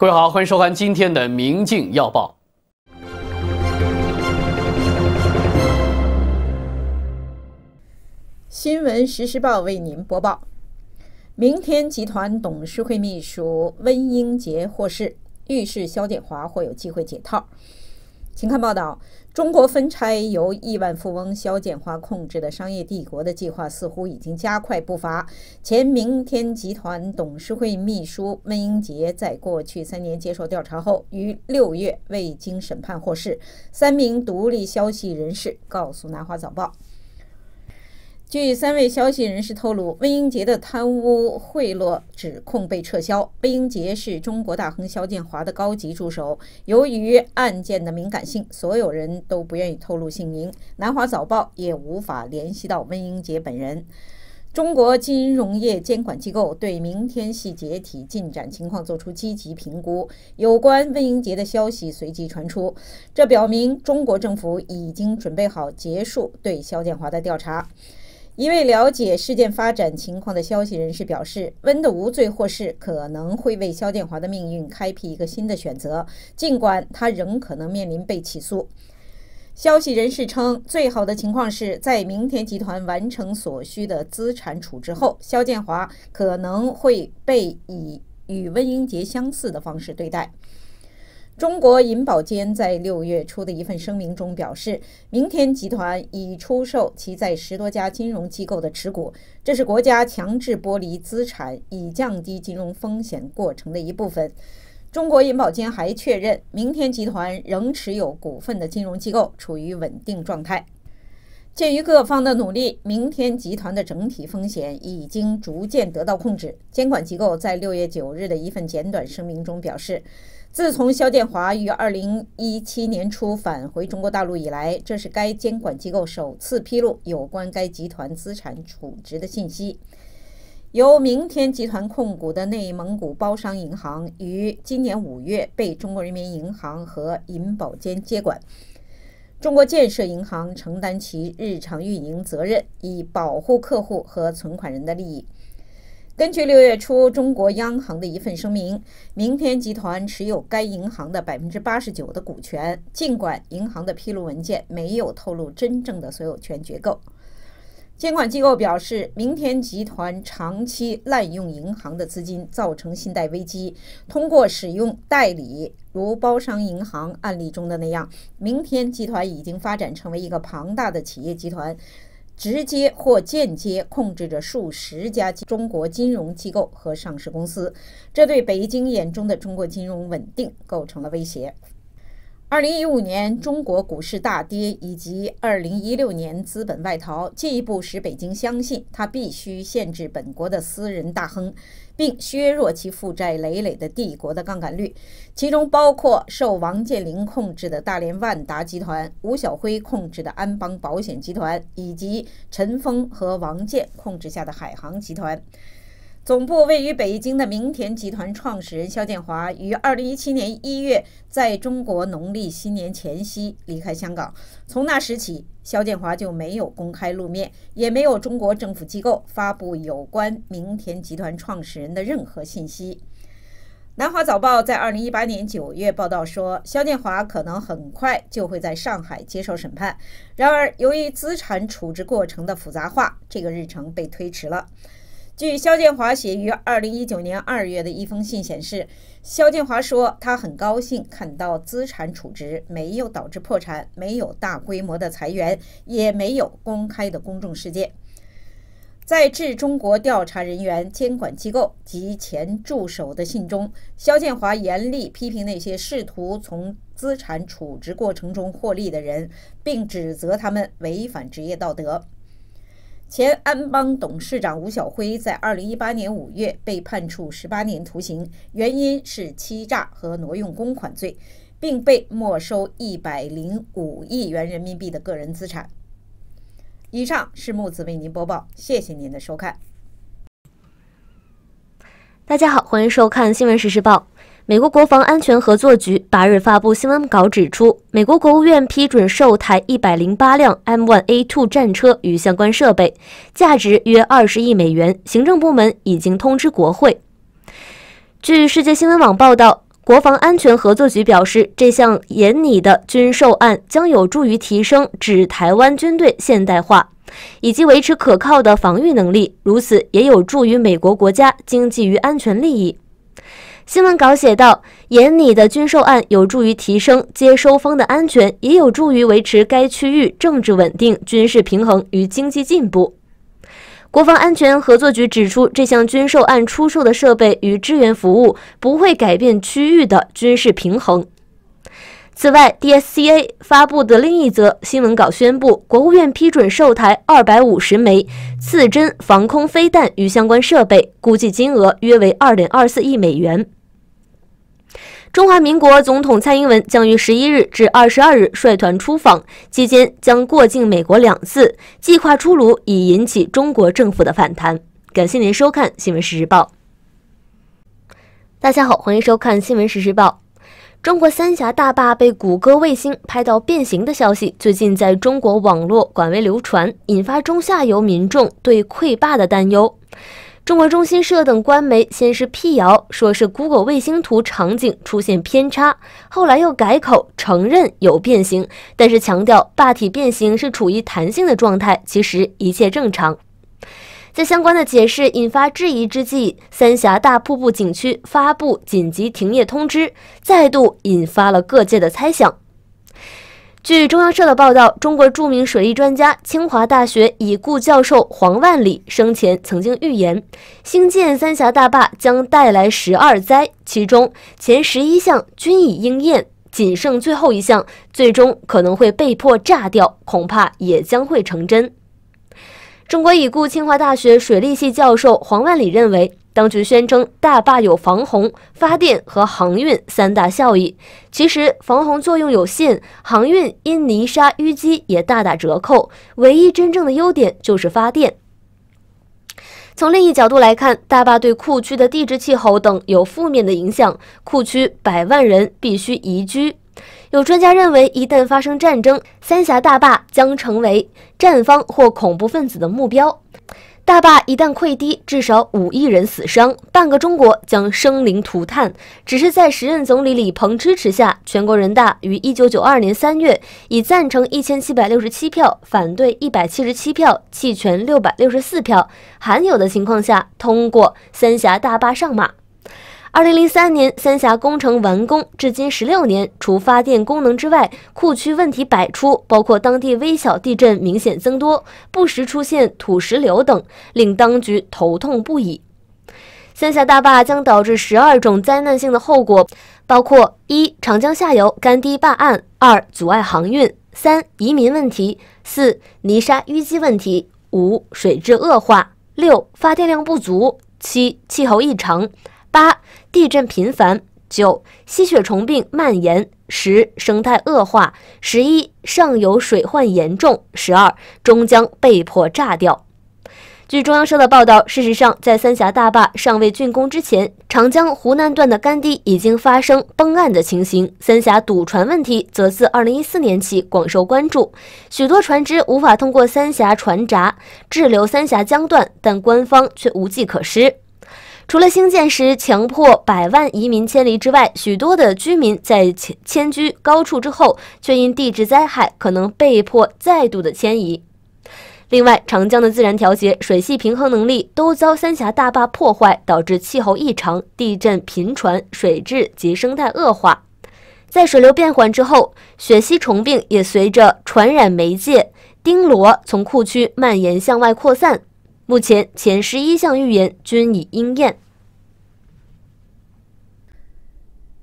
各位好，欢迎收看今天的《明镜要报》。新闻实时报为您播报：明天集团董事会秘书温英杰获释，预示肖建华或有机会解套，请看报道。中国分拆由亿万富翁肖建华控制的商业帝国的计划似乎已经加快步伐。前明天集团董事会秘书温英杰在过去三年接受调查后，于六月未经审判获释。三名独立消息人士告诉《南华早报》。据三位消息人士透露，温英杰的贪污贿赂指控被撤销。温英杰是中国大亨肖建华的高级助手。由于案件的敏感性，所有人都不愿意透露姓名。南华早报也无法联系到温英杰本人。中国金融业监管机构对明天细节体进展情况作出积极评估。有关温英杰的消息随即传出，这表明中国政府已经准备好结束对肖建华的调查。一位了解事件发展情况的消息人士表示，温的无罪获释可能会为肖建华的命运开辟一个新的选择，尽管他仍可能面临被起诉。消息人士称，最好的情况是在明天集团完成所需的资产处置后，肖建华可能会被以与温英杰相似的方式对待。中国银保监在六月初的一份声明中表示，明天集团已出售其在十多家金融机构的持股，这是国家强制剥离资产以降低金融风险过程的一部分。中国银保监还确认，明天集团仍持有股份的金融机构处于稳定状态。鉴于各方的努力，明天集团的整体风险已经逐渐得到控制。监管机构在六月九日的一份简短声明中表示。自从肖建华于二零一七年初返回中国大陆以来，这是该监管机构首次披露有关该集团资产处置的信息。由明天集团控股的内蒙古包商银行于今年五月被中国人民银行和银保监接管，中国建设银行承担其日常运营责任，以保护客户和存款人的利益。根据六月初中国央行的一份声明，明天集团持有该银行的百分之八十九的股权。尽管银行的披露文件没有透露真正的所有权结构，监管机构表示，明天集团长期滥用银行的资金，造成信贷危机。通过使用代理，如包商银行案例中的那样，明天集团已经发展成为一个庞大的企业集团。直接或间接控制着数十家中国金融机构和上市公司，这对北京眼中的中国金融稳定构成了威胁。二零一五年中国股市大跌，以及二零一六年资本外逃，进一步使北京相信它必须限制本国的私人大亨。并削弱其负债累累的帝国的杠杆率，其中包括受王健林控制的大连万达集团、吴晓辉控制的安邦保险集团，以及陈峰和王健控制下的海航集团。总部位于北京的明田集团创始人肖建华于二零一七年一月在中国农历新年前夕离开香港。从那时起，肖建华就没有公开露面，也没有中国政府机构发布有关明田集团创始人的任何信息。南华早报在二零一八年九月报道说，肖建华可能很快就会在上海接受审判。然而，由于资产处置过程的复杂化，这个日程被推迟了。据肖建华写于2019年2月的一封信显示，肖建华说他很高兴看到资产处置没有导致破产，没有大规模的裁员，也没有公开的公众事件。在致中国调查人员、监管机构及前助手的信中，肖建华严厉批评那些试图从资产处置过程中获利的人，并指责他们违反职业道德。前安邦董事长吴晓辉在二零一八年五月被判处十八年徒刑，原因是欺诈和挪用公款罪，并被没收一百零五亿元人民币的个人资产。以上是木子为您播报，谢谢您的收看。大家好，欢迎收看《新闻实时报》。美国国防安全合作局八日发布新闻稿指出，美国国务院批准售台一百零八辆 M1A2 战车与相关设备，价值约二十亿美元。行政部门已经通知国会。据世界新闻网报道，国防安全合作局表示，这项严拟的军售案将有助于提升指台湾军队现代化，以及维持可靠的防御能力。如此也有助于美国国家经济与安全利益。新闻稿写道，严拟的军售案有助于提升接收方的安全，也有助于维持该区域政治稳定、军事平衡与经济进步。国防安全合作局指出，这项军售案出售的设备与支援服务不会改变区域的军事平衡。此外，DSCA 发布的另一则新闻稿宣布，国务院批准售台二百五十枚次针防空飞弹与相关设备，估计金额约为二点二四亿美元。中华民国总统蔡英文将于十一日至二十二日率团出访，期间将过境美国两次。计划出炉已引起中国政府的反弹。感谢您收看《新闻时事报》。大家好，欢迎收看《新闻时事报》。中国三峡大坝被谷歌卫星拍到变形的消息，最近在中国网络广为流传，引发中下游民众对溃坝的担忧。中国中心社等官媒先是辟谣，说是谷歌卫星图场景出现偏差，后来又改口承认有变形，但是强调坝体变形是处于弹性的状态，其实一切正常。在相关的解释引发质疑之际，三峡大瀑布景区发布紧急停业通知，再度引发了各界的猜想。据中央社的报道，中国著名水利专家、清华大学已故教授黄万里生前曾经预言，兴建三峡大坝将带来十二灾，其中前十一项均已应验，仅剩最后一项，最终可能会被迫炸掉，恐怕也将会成真。中国已故清华大学水利系教授黄万里认为。当局宣称大坝有防洪、发电和航运三大效益。其实防洪作用有限，航运因泥沙淤积也大打折扣。唯一真正的优点就是发电。从另一角度来看，大坝对库区的地质、气候等有负面的影响，库区百万人必须移居。有专家认为，一旦发生战争，三峡大坝将成为战方或恐怖分子的目标。大坝一旦溃堤，至少五亿人死伤，半个中国将生灵涂炭。只是在时任总理李鹏支持下，全国人大于一九九二年三月以赞成一千七百六十七票、反对一百七十七票、弃权六百六十四票含有的情况下，通过三峡大坝上马。二零零三年三峡工程完工，至今十六年，除发电功能之外，库区问题百出，包括当地微小地震明显增多，不时出现土石流等，令当局头痛不已。三峡大坝将导致十二种灾难性的后果，包括一、长江下游干堤坝岸；二、阻碍航运；三、移民问题；四、泥沙淤积问题；五、水质恶化；六、发电量不足；七、气候异常。八地震频繁，九吸血虫病蔓延，十生态恶化，十一上游水患严重，十二终将被迫炸掉。据中央社的报道，事实上，在三峡大坝尚未竣工之前，长江湖南段的干堤已经发生崩岸的情形。三峡堵船问题则自二零一四年起广受关注，许多船只无法通过三峡船闸，滞留三峡江段，但官方却无计可施。除了兴建时强迫百万移民迁离之外，许多的居民在迁居高处之后，却因地质灾害可能被迫再度的迁移。另外，长江的自然调节、水系平衡能力都遭三峡大坝破坏，导致气候异常、地震频传、水质及生态恶化。在水流变缓之后，血吸虫病也随着传染媒介钉螺从库区蔓延向外扩散。目前前十一项预言均已应验。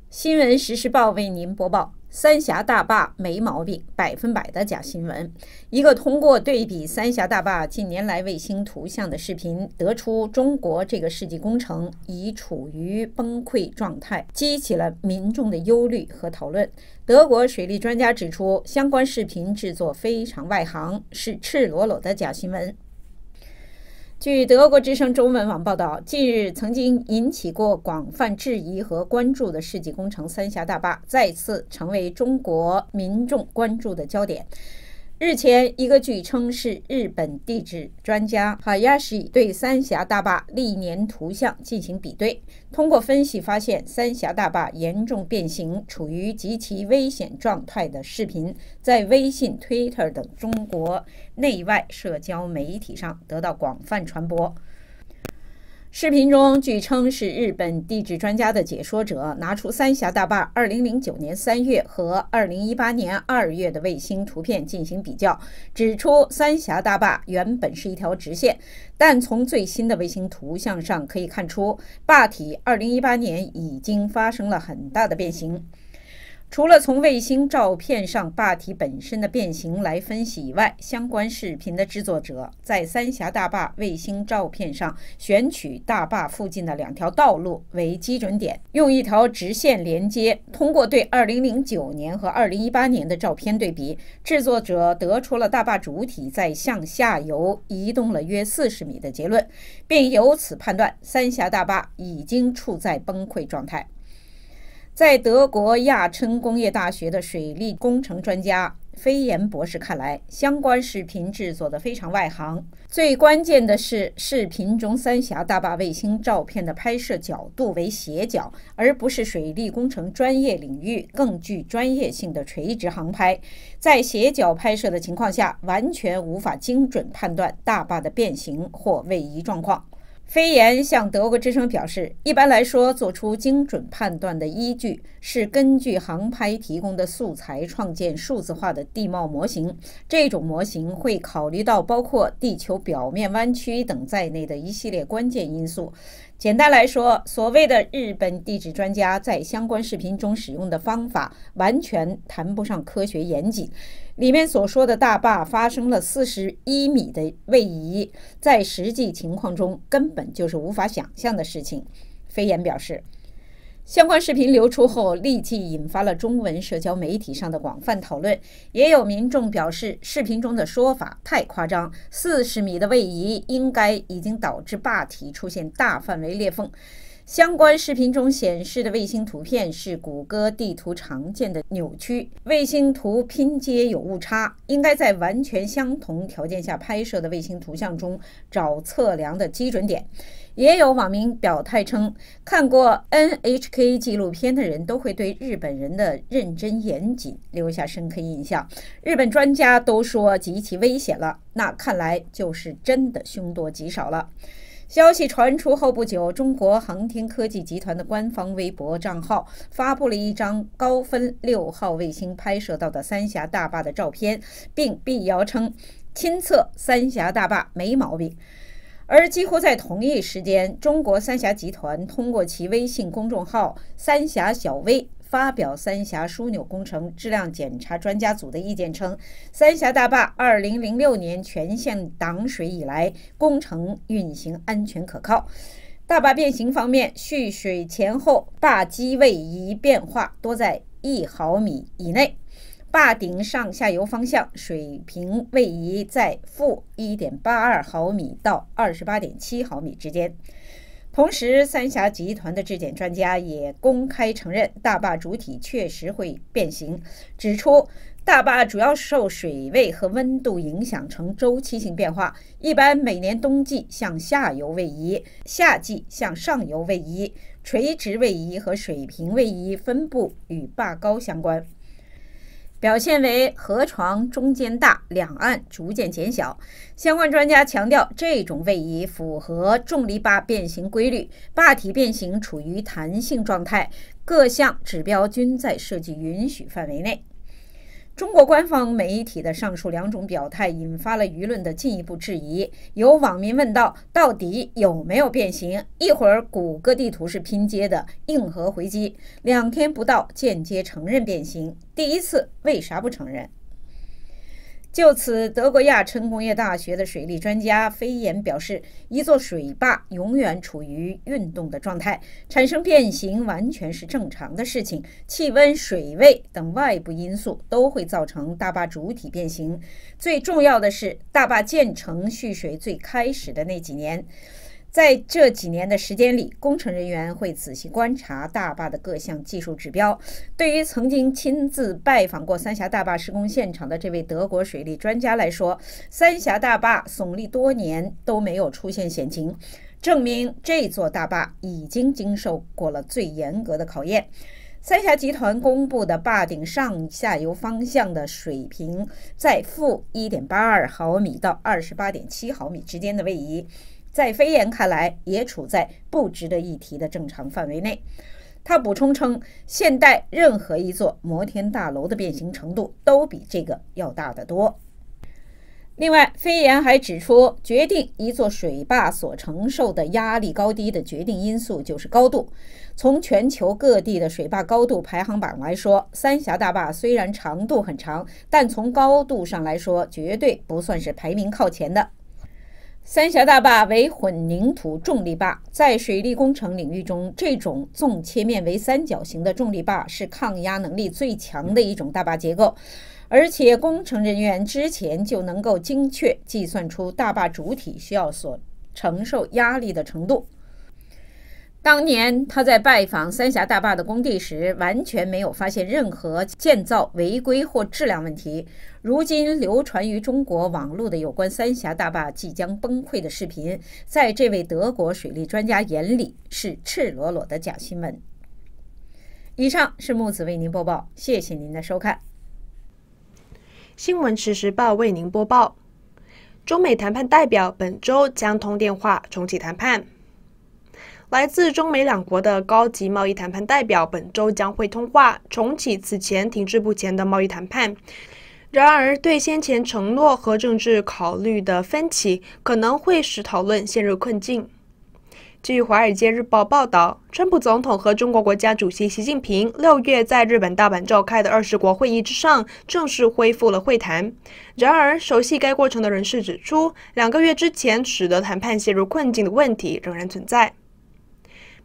新闻实时报为您播报：三峡大坝没毛病，百分百的假新闻。一个通过对比三峡大坝近年来卫星图像的视频，得出中国这个世纪工程已处于崩溃状态，激起了民众的忧虑和讨论。德国水利专家指出，相关视频制作非常外行，是赤裸裸的假新闻。据德国之声中文网报道，近日曾经引起过广泛质疑和关注的世纪工程三峡大坝，再次成为中国民众关注的焦点。日前，一个据称是日本地质专家 Hayashi 对三峡大坝历年图像进行比对，通过分析发现三峡大坝严重变形、处于极其危险状态的视频，在微信、Twitter 等中国内外社交媒体上得到广泛传播。视频中，据称是日本地质专家的解说者拿出三峡大坝2009年3月和2018年2月的卫星图片进行比较，指出三峡大坝原本是一条直线，但从最新的卫星图像上可以看出，坝体2018年已经发生了很大的变形。除了从卫星照片上坝体本身的变形来分析以外，相关视频的制作者在三峡大坝卫星照片上选取大坝附近的两条道路为基准点，用一条直线连接。通过对2009年和2018年的照片对比，制作者得出了大坝主体在向下游移动了约40米的结论，并由此判断三峡大坝已经处在崩溃状态。在德国亚琛工业大学的水利工程专家飞岩博士看来，相关视频制作得非常外行。最关键的是，视频中三峡大坝卫星照片的拍摄角度为斜角，而不是水利工程专业领域更具专业性的垂直航拍。在斜角拍摄的情况下，完全无法精准判断大坝的变形或位移状况。飞研向德国之声表示，一般来说，做出精准判断的依据是根据航拍提供的素材创建数字化的地貌模型。这种模型会考虑到包括地球表面弯曲等在内的一系列关键因素。简单来说，所谓的日本地质专家在相关视频中使用的方法，完全谈不上科学严谨。里面所说的大坝发生了四十一米的位移，在实际情况中根本就是无法想象的事情。飞岩表示。相关视频流出后，立即引发了中文社交媒体上的广泛讨论。也有民众表示，视频中的说法太夸张，四十米的位移应该已经导致坝体出现大范围裂缝。相关视频中显示的卫星图片是谷歌地图常见的扭曲卫星图拼接有误差，应该在完全相同条件下拍摄的卫星图像中找测量的基准点。也有网民表态称，看过 NHK 纪录片的人都会对日本人的认真严谨留下深刻印象。日本专家都说极其危险了，那看来就是真的凶多吉少了。消息传出后不久，中国航天科技集团的官方微博账号发布了一张高分六号卫星拍摄到的三峡大坝的照片，并辟谣称亲测三峡大坝没毛病。而几乎在同一时间，中国三峡集团通过其微信公众号“三峡小微”发表三峡枢纽工程质量检查专家组的意见称，三峡大坝2006年全线挡水以来，工程运行安全可靠。大坝变形方面，蓄水前后坝基位移变化多在一毫米以内，坝顶上下游方向水平位移在负1.82毫米到28.7毫米之间。同时，三峡集团的质检专家也公开承认，大坝主体确实会变形，指出大坝主要受水位和温度影响，呈周期性变化，一般每年冬季向下游位移，夏季向上游位移，垂直位移和水平位移分布与坝高相关。表现为河床中间大，两岸逐渐减小。相关专家强调，这种位移符合重力坝变形规律，坝体变形处于弹性状态，各项指标均在设计允许范围内。中国官方媒体的上述两种表态引发了舆论的进一步质疑。有网民问道：“到底有没有变形？”一会儿，谷歌地图是拼接的，硬核回击。两天不到，间接承认变形。第一次为啥不承认？就此，德国亚琛工业大学的水利专家飞言表示：“一座水坝永远处于运动的状态，产生变形完全是正常的事情。气温、水位等外部因素都会造成大坝主体变形。最重要的是，大坝建成蓄水最开始的那几年。”在这几年的时间里，工程人员会仔细观察大坝的各项技术指标。对于曾经亲自拜访过三峡大坝施工现场的这位德国水利专家来说，三峡大坝耸立多年都没有出现险情，证明这座大坝已经经受过了最严格的考验。三峡集团公布的坝顶上下游方向的水平在负1.82毫米到28.7毫米之间的位移。在飞檐看来，也处在不值得一提的正常范围内。他补充称，现代任何一座摩天大楼的变形程度都比这个要大得多。另外，飞檐还指出，决定一座水坝所承受的压力高低的决定因素就是高度。从全球各地的水坝高度排行榜来说，三峡大坝虽然长度很长，但从高度上来说，绝对不算是排名靠前的。三峡大坝为混凝土重力坝，在水利工程领域中，这种纵切面为三角形的重力坝是抗压能力最强的一种大坝结构，而且工程人员之前就能够精确计算出大坝主体需要所承受压力的程度。当年他在拜访三峡大坝的工地时，完全没有发现任何建造违规或质量问题。如今流传于中国网络的有关三峡大坝即将崩溃的视频，在这位德国水利专家眼里是赤裸裸的假新闻。以上是木子为您播报，谢谢您的收看。新闻实时报为您播报：中美谈判代表本周将通电话重启谈判。来自中美两国的高级贸易谈判代表本周将会通话，重启此前停滞不前的贸易谈判。然而，对先前承诺和政治考虑的分歧可能会使讨论陷入困境。据《华尔街日报》报道，川普总统和中国国家主席习近平六月在日本大阪召开的二十国会议之上正式恢复了会谈。然而，熟悉该过程的人士指出，两个月之前使得谈判陷入困境的问题仍然存在。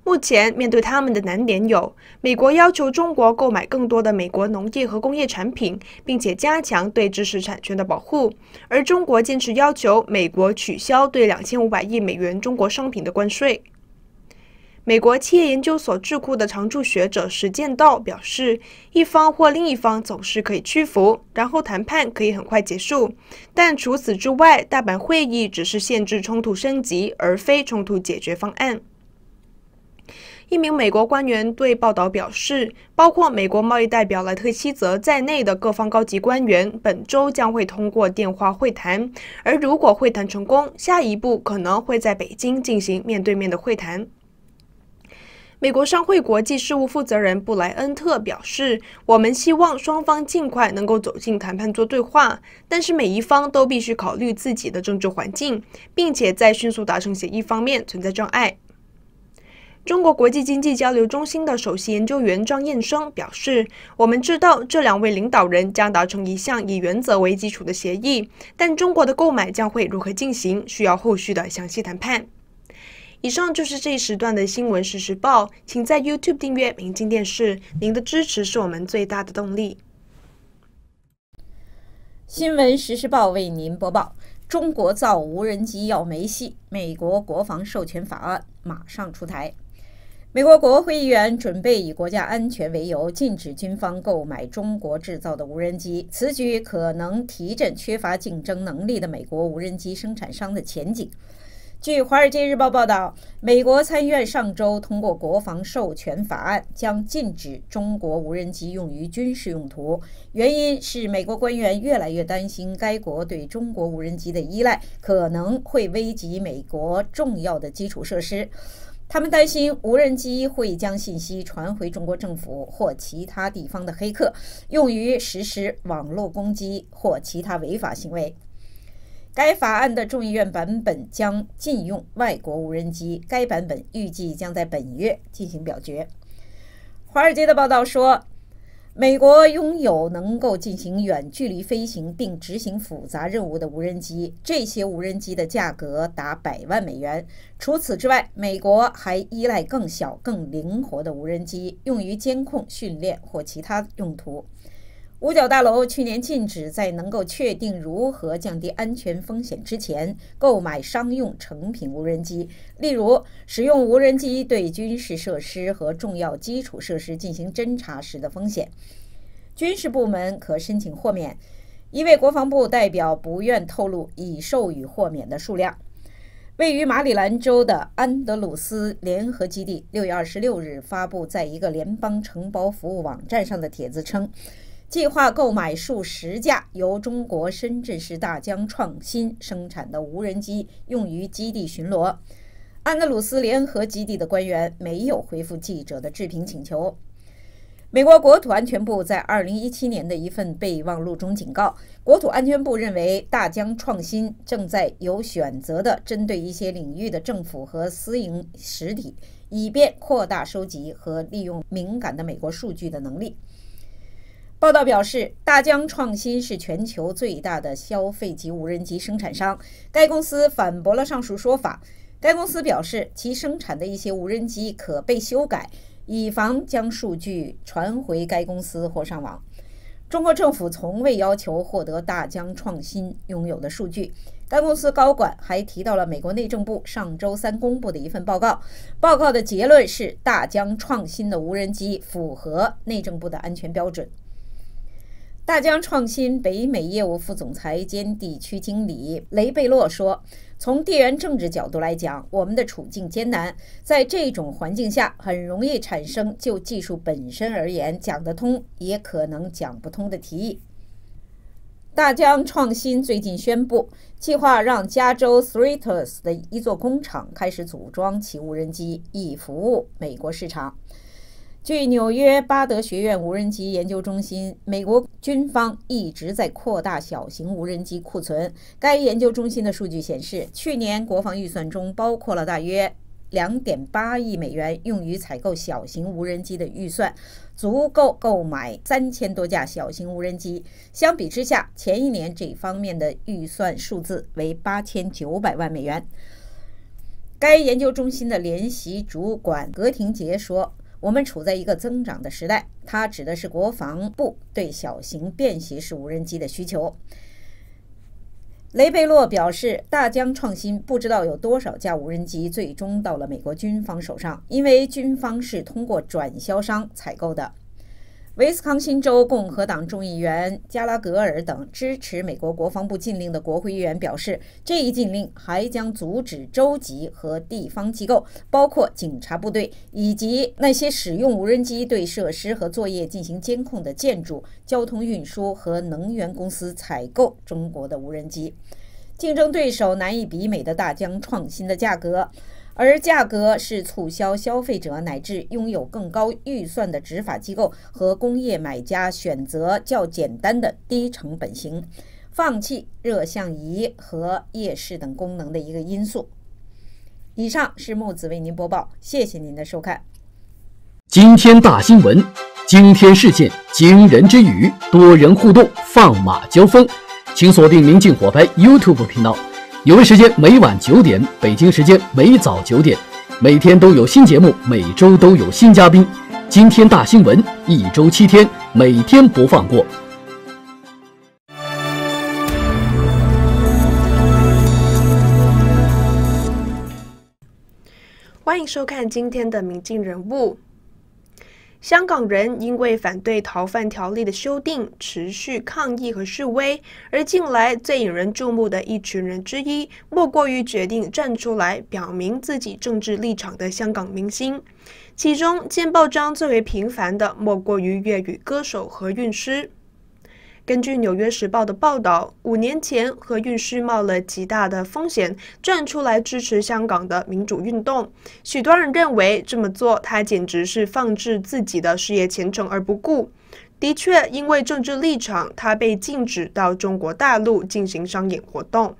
目前面对他们的难点有：美国要求中国购买更多的美国农业和工业产品，并且加强对知识产权的保护；而中国坚持要求美国取消对两千五百亿美元中国商品的关税。美国企业研究所智库的常驻学者石建道表示：“一方或另一方总是可以屈服，然后谈判可以很快结束。但除此之外，大阪会议只是限制冲突升级，而非冲突解决方案。”一名美国官员对报道表示，包括美国贸易代表莱特希泽在内的各方高级官员本周将会通过电话会谈，而如果会谈成功，下一步可能会在北京进行面对面的会谈。美国商会国际事务负责人布莱恩特表示：“我们希望双方尽快能够走进谈判桌对话，但是每一方都必须考虑自己的政治环境，并且在迅速达成协议方面存在障碍。”中国国际经济交流中心的首席研究员张燕生表示：“我们知道这两位领导人将达成一项以原则为基础的协议，但中国的购买将会如何进行，需要后续的详细谈判。”以上就是这一时段的新闻实时报，请在 YouTube 订阅“明镜电视”，您的支持是我们最大的动力。新闻实时报为您播报：中国造无人机要没戏，美国国防授权法案马上出台。美国国会议员准备以国家安全为由禁止军方购买中国制造的无人机，此举可能提振缺乏竞争能力的美国无人机生产商的前景。据《华尔街日报》报道，美国参议院上周通过国防授权法案，将禁止中国无人机用于军事用途。原因是美国官员越来越担心，该国对中国无人机的依赖可能会危及美国重要的基础设施。他们担心无人机会将信息传回中国政府或其他地方的黑客，用于实施网络攻击或其他违法行为。该法案的众议院版本将禁用外国无人机，该版本预计将在本月进行表决。华尔街的报道说。美国拥有能够进行远距离飞行并执行复杂任务的无人机，这些无人机的价格达百万美元。除此之外，美国还依赖更小、更灵活的无人机，用于监控、训练或其他用途。五角大楼去年禁止在能够确定如何降低安全风险之前购买商用成品无人机，例如使用无人机对军事设施和重要基础设施进行侦查时的风险。军事部门可申请豁免。一位国防部代表不愿透露已授予豁免的数量。位于马里兰州的安德鲁斯联合基地六月二十六日发布在一个联邦承包服务网站上的帖子称。计划购买数十架由中国深圳市大疆创新生产的无人机，用于基地巡逻。安德鲁斯联合基地的官员没有回复记者的置评请求。美国国土安全部在2017年的一份备忘录中警告，国土安全部认为大疆创新正在有选择地针对一些领域的政府和私营实体，以便扩大收集和利用敏感的美国数据的能力。报道表示，大疆创新是全球最大的消费级无人机生产商。该公司反驳了上述说法。该公司表示，其生产的一些无人机可被修改，以防将数据传回该公司或上网。中国政府从未要求获得大疆创新拥有的数据。该公司高管还提到了美国内政部上周三公布的一份报告，报告的结论是大疆创新的无人机符合内政部的安全标准。大疆创新北美业务副总裁兼地区经理雷贝洛说：“从地缘政治角度来讲，我们的处境艰难。在这种环境下，很容易产生就技术本身而言讲得通，也可能讲不通的提议。”大疆创新最近宣布，计划让加州 s u r t e s 的一座工厂开始组装其无人机，以服务美国市场。据纽约巴德学院无人机研究中心，美国军方一直在扩大小型无人机库存。该研究中心的数据显示，去年国防预算中包括了大约两点八亿美元用于采购小型无人机的预算，足够购买三千多架小型无人机。相比之下，前一年这方面的预算数字为八千九百万美元。该研究中心的联席主管格廷杰说。我们处在一个增长的时代，它指的是国防部对小型便携式无人机的需求。雷贝洛表示，大疆创新不知道有多少架无人机最终到了美国军方手上，因为军方是通过转销商采购的。威斯康星州共和党众议员加拉格尔等支持美国国防部禁令的国会议员表示，这一禁令还将阻止州级和地方机构，包括警察部队以及那些使用无人机对设施和作业进行监控的建筑、交通运输和能源公司采购中国的无人机。竞争对手难以比美的大疆创新的价格。而价格是促销消费者乃至拥有更高预算的执法机构和工业买家选择较简单的低成本型、放弃热像仪和夜视等功能的一个因素。以上是木子为您播报，谢谢您的收看。惊天大新闻，惊天事件，惊人之语，多人互动，放马交锋，请锁定《明镜火拍》YouTube 频道。有位时间每晚九点，北京时间每早九点，每天都有新节目，每周都有新嘉宾。今天大新闻，一周七天，每天不放过。欢迎收看今天的《明镜人物》。香港人因为反对逃犯条例的修订，持续抗议和示威。而近来最引人注目的一群人之一，莫过于决定站出来表明自己政治立场的香港明星。其中，见报章最为频繁的，莫过于粤语歌手何韵诗。根据《纽约时报》的报道，五年前，何韵诗冒了极大的风险站出来支持香港的民主运动。许多人认为这么做，他简直是放置自己的事业前程而不顾。的确，因为政治立场，他被禁止到中国大陆进行商演活动。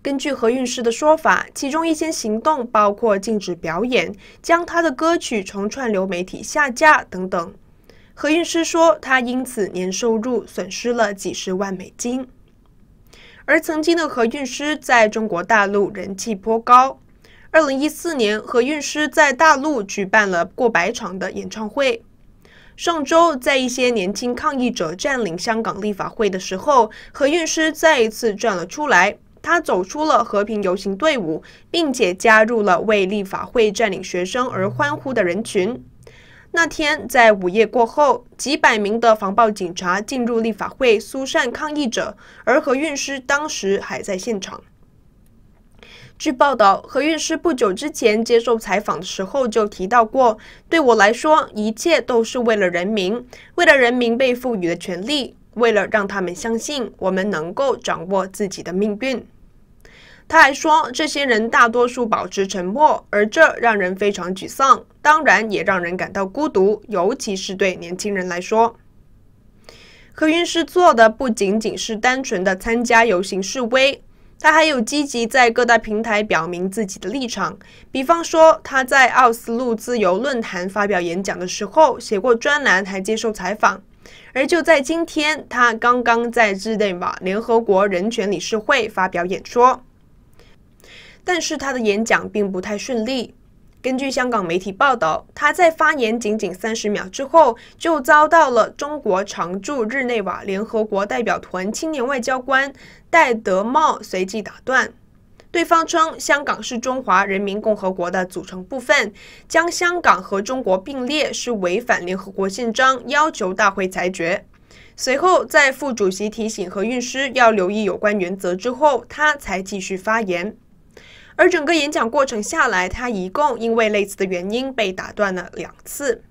根据何韵诗的说法，其中一些行动包括禁止表演、将他的歌曲从串流媒体下架等等。何韵诗说，他因此年收入损失了几十万美金。而曾经的何韵诗在中国大陆人气颇高。二零一四年，何韵诗在大陆举办了过百场的演唱会。上周，在一些年轻抗议者占领香港立法会的时候，何韵诗再一次站了出来。他走出了和平游行队伍，并且加入了为立法会占领学生而欢呼的人群。那天在午夜过后，几百名的防暴警察进入立法会疏散抗议者，而何韵诗当时还在现场。据报道，何韵诗不久之前接受采访的时候就提到过：“对我来说，一切都是为了人民，为了人民被赋予的权利，为了让他们相信我们能够掌握自己的命运。”他还说，这些人大多数保持沉默，而这让人非常沮丧，当然也让人感到孤独，尤其是对年轻人来说。科运斯做的不仅仅是单纯的参加游行示威，他还有积极在各大平台表明自己的立场。比方说，他在奥斯陆自由论坛发表演讲的时候，写过专栏，还接受采访。而就在今天，他刚刚在日内瓦联合国人权理事会发表演说。但是他的演讲并不太顺利。根据香港媒体报道，他在发言仅仅三十秒之后，就遭到了中国常驻日内瓦联合国代表团青年外交官戴德茂随即打断。对方称，香港是中华人民共和国的组成部分，将香港和中国并列是违反联合国宪章要求大会裁决。随后，在副主席提醒何运师要留意有关原则之后，他才继续发言。而整个演讲过程下来，他一共因为类似的原因被打断了两次。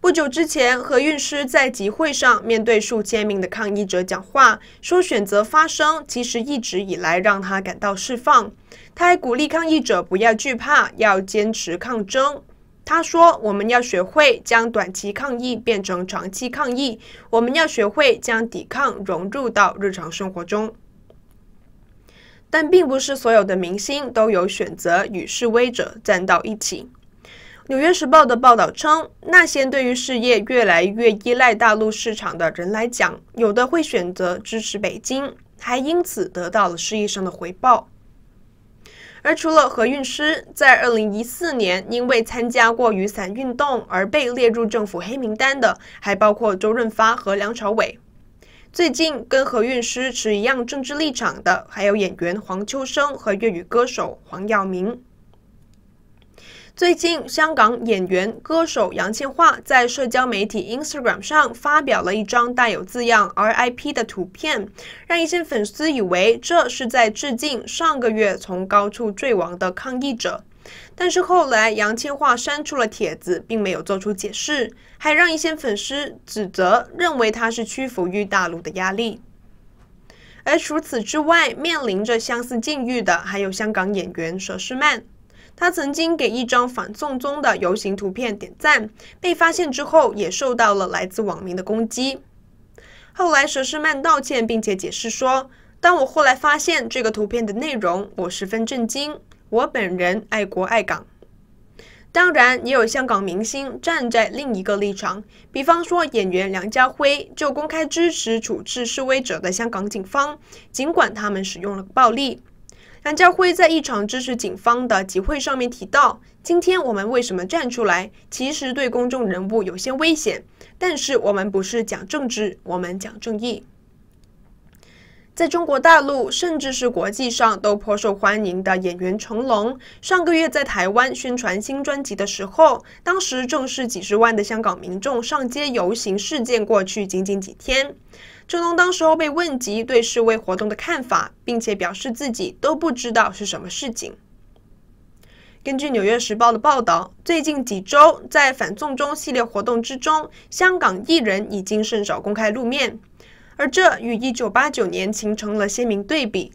不久之前，何韵诗在集会上面对数千名的抗议者讲话，说选择发声其实一直以来让他感到释放。他还鼓励抗议者不要惧怕，要坚持抗争。他说：“我们要学会将短期抗议变成长期抗议，我们要学会将抵抗融入到日常生活中。”但并不是所有的明星都有选择与示威者站到一起。《纽约时报》的报道称，那些对于事业越来越依赖大陆市场的人来讲，有的会选择支持北京，还因此得到了事业上的回报。而除了何韵诗，在2014年因为参加过雨伞运动而被列入政府黑名单的，还包括周润发和梁朝伟。最近跟何韵诗持一样政治立场的，还有演员黄秋生和粤语歌手黄耀明。最近，香港演员歌手杨千嬅在社交媒体 Instagram 上发表了一张带有字样 RIP 的图片，让一些粉丝以为这是在致敬上个月从高处坠亡的抗议者。但是后来，杨千嬅删除了帖子，并没有做出解释，还让一些粉丝指责，认为她是屈服于大陆的压力。而除此之外，面临着相似境遇的还有香港演员佘诗曼，她曾经给一张反送中的游行图片点赞，被发现之后也受到了来自网民的攻击。后来，佘诗曼道歉，并且解释说：“当我后来发现这个图片的内容，我十分震惊。”我本人爱国爱港，当然也有香港明星站在另一个立场，比方说演员梁家辉就公开支持处置示威者的香港警方，尽管他们使用了暴力。梁家辉在一场支持警方的集会上面提到：“今天我们为什么站出来？其实对公众人物有些危险，但是我们不是讲政治，我们讲正义。”在中国大陆，甚至是国际上都颇受欢迎的演员成龙，上个月在台湾宣传新专辑的时候，当时正是几十万的香港民众上街游行事件过去仅仅几天。成龙当时候被问及对示威活动的看法，并且表示自己都不知道是什么事情。根据《纽约时报》的报道，最近几周在反送中系列活动之中，香港艺人已经甚少公开露面。而这与一九八九年形成了鲜明对比。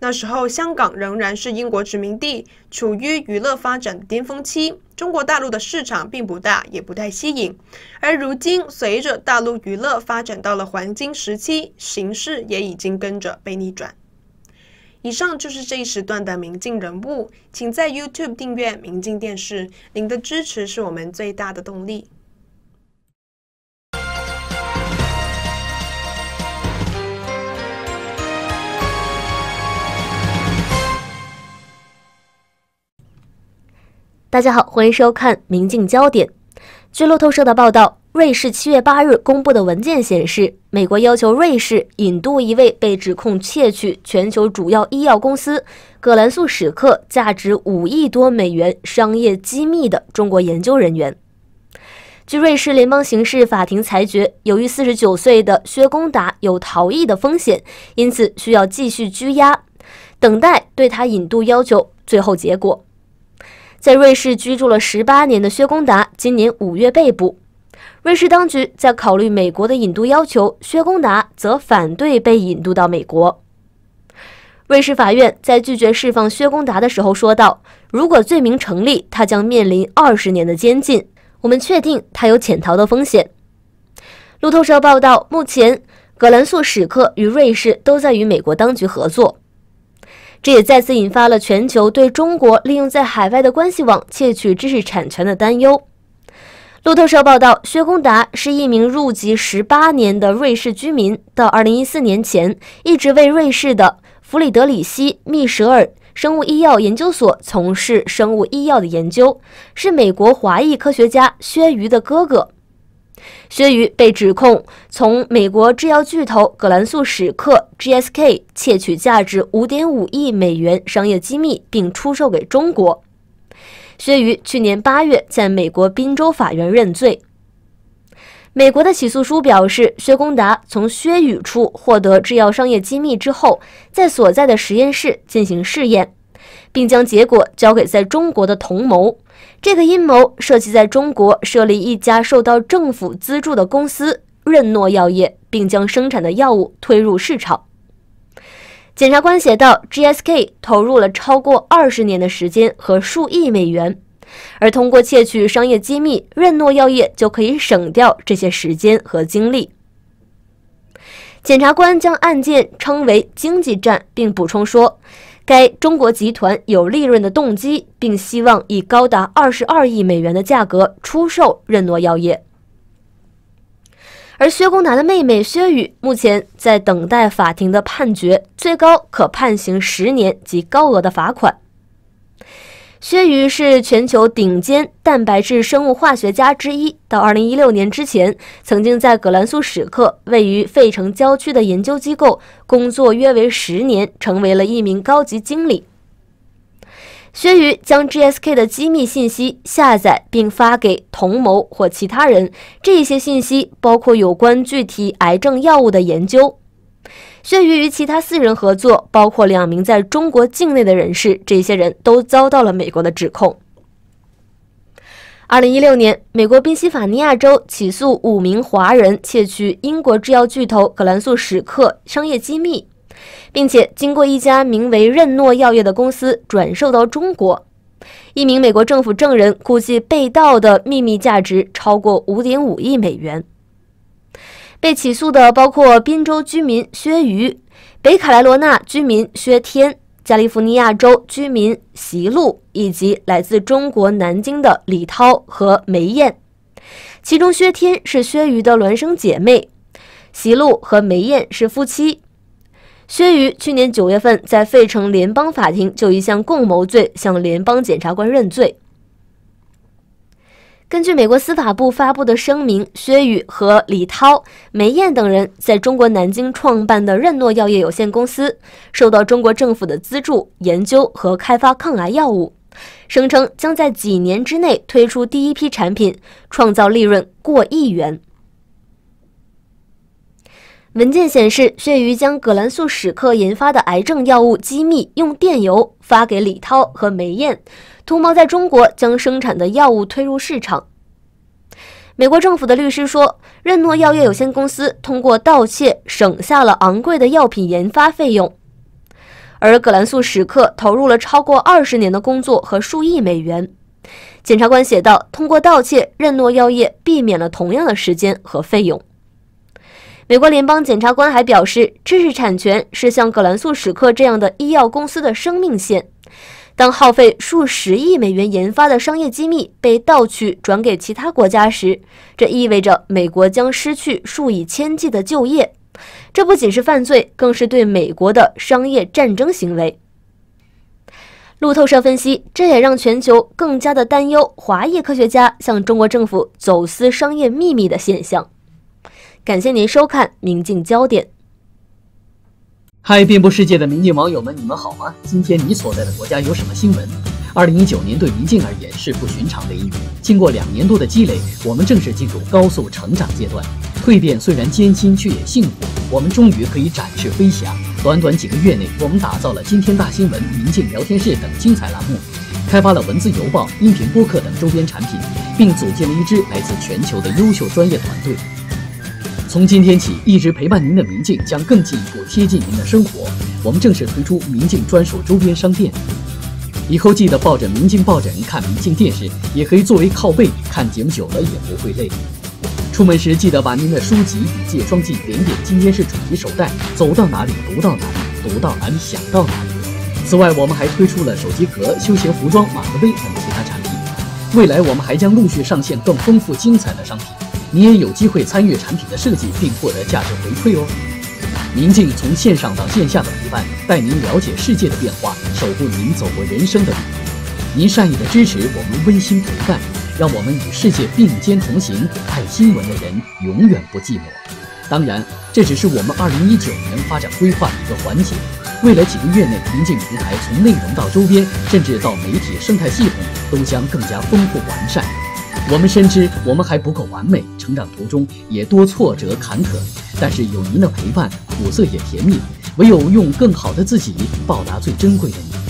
那时候，香港仍然是英国殖民地，处于娱乐发展的巅峰期。中国大陆的市场并不大，也不太吸引。而如今，随着大陆娱乐发展到了黄金时期，形势也已经跟着被逆转。以上就是这一时段的《明镜人物》，请在 YouTube 订阅《明镜电视》，您的支持是我们最大的动力。大家好，欢迎收看《明镜焦点》。据路透社的报道，瑞士七月八日公布的文件显示，美国要求瑞士引渡一位被指控窃取全球主要医药公司葛兰素史克价值五亿多美元商业机密的中国研究人员。据瑞士联邦刑事法庭裁决，由于四十九岁的薛功达有逃逸的风险，因此需要继续拘押，等待对他引渡要求最后结果。在瑞士居住了十八年的薛公达，今年五月被捕。瑞士当局在考虑美国的引渡要求，薛公达则反对被引渡到美国。瑞士法院在拒绝释放薛公达的时候说道：“如果罪名成立，他将面临二十年的监禁。我们确定他有潜逃的风险。”路透社报道，目前葛兰素史克与瑞士都在与美国当局合作。这也再次引发了全球对中国利用在海外的关系网窃取知识产权的担忧。路透社报道，薛功达是一名入籍十八年的瑞士居民，到二零一四年前一直为瑞士的弗里德里希·密舍尔生物医药研究所从事生物医药的研究，是美国华裔科学家薛瑜的哥哥。薛宇被指控从美国制药巨头葛兰素史克 （GSK） 窃取价值5.5亿美元商业机密，并出售给中国。薛宇去年8月在美国宾州法院认罪。美国的起诉书表示，薛功达从薛宇处获得制药商业机密之后，在所在的实验室进行试验。并将结果交给在中国的同谋。这个阴谋涉及在中国设立一家受到政府资助的公司——润诺药业，并将生产的药物推入市场。检察官写道：“GSK 投入了超过二十年的时间和数亿美元，而通过窃取商业机密，润诺药业就可以省掉这些时间和精力。”检察官将案件称为“经济战”，并补充说。该中国集团有利润的动机，并希望以高达二十二亿美元的价格出售任诺药业。而薛功达的妹妹薛宇目前在等待法庭的判决，最高可判刑十年及高额的罚款。薛余是全球顶尖蛋白质生物化学家之一。到二零一六年之前，曾经在葛兰素史克位于费城郊区的研究机构工作，约为十年，成为了一名高级经理。薛余将 GSK 的机密信息下载并发给同谋或其他人，这些信息包括有关具体癌症药物的研究。薛余与其他四人合作，包括两名在中国境内的人士，这些人都遭到了美国的指控。二零一六年，美国宾夕法尼亚州起诉五名华人窃取英国制药巨头葛兰素史克商业机密，并且经过一家名为任诺药业的公司转售到中国。一名美国政府证人估计，被盗的秘密价值超过五点五亿美元。被起诉的包括滨州居民薛瑜、北卡罗纳居民薛天、加利福尼亚州居民席路，以及来自中国南京的李涛和梅艳。其中，薛天是薛瑜的孪生姐妹，席路和梅艳是夫妻。薛瑜去年九月份在费城联邦法庭就一项共谋罪向联邦检察官认罪。根据美国司法部发布的声明，薛宇和李涛、梅艳等人在中国南京创办的任诺药业有限公司，受到中国政府的资助，研究和开发抗癌药物，声称将在几年之内推出第一批产品，创造利润过亿元。文件显示，薛宇将葛兰素史克研发的癌症药物机密用电邮发给李涛和梅艳。图谋在中国将生产的药物推入市场。美国政府的律师说，任诺药业有限公司通过盗窃省下了昂贵的药品研发费用，而葛兰素史克投入了超过二十年的工作和数亿美元。检察官写道，通过盗窃，任诺药业避免了同样的时间和费用。美国联邦检察官还表示，知识产权是像葛兰素史克这样的医药公司的生命线。当耗费数十亿美元研发的商业机密被盗取转给其他国家时，这意味着美国将失去数以千计的就业。这不仅是犯罪，更是对美国的商业战争行为。路透社分析，这也让全球更加的担忧华裔科学家向中国政府走私商业秘密的现象。感谢您收看《明镜焦点》。嗨，遍布世界的民进网友们，你们好吗？今天你所在的国家有什么新闻？二零一九年对民进而言是不寻常的一年。经过两年多的积累，我们正式进入高速成长阶段。蜕变虽然艰辛，却也幸福。我们终于可以展翅飞翔。短短几个月内，我们打造了《今天大新闻》《民进聊天室》等精彩栏目，开发了文字邮报、音频播客等周边产品，并组建了一支来自全球的优秀专业团队。从今天起，一直陪伴您的明镜将更进一步贴近您的生活。我们正式推出明镜专属周边商店，以后记得抱着明镜抱枕看明镜电视，也可以作为靠背，看节目久了也不会累。出门时记得把您的书籍笔记装进点点，今天是主题手袋，走到哪里读到哪里，读到哪里想到哪里。此外，我们还推出了手机壳、休闲服装、马克杯等其他产品。未来我们还将陆续上线更丰富精彩的商品。你也有机会参与产品的设计，并获得价值回馈哦。宁静从线上到线下的陪伴，带您了解世界的变化，守护您走过人生的旅途。您善意的支持，我们温馨陪伴，让我们与世界并肩同行。看新闻的人永远不寂寞。当然，这只是我们二零一九年发展规划的一个环节。未来几个月内，宁静平台从内容到周边，甚至到媒体生态系统，都将更加丰富完善。我们深知我们还不够完美，成长途中也多挫折坎坷，但是有您的陪伴，苦涩也甜蜜。唯有用更好的自己报答最珍贵的你。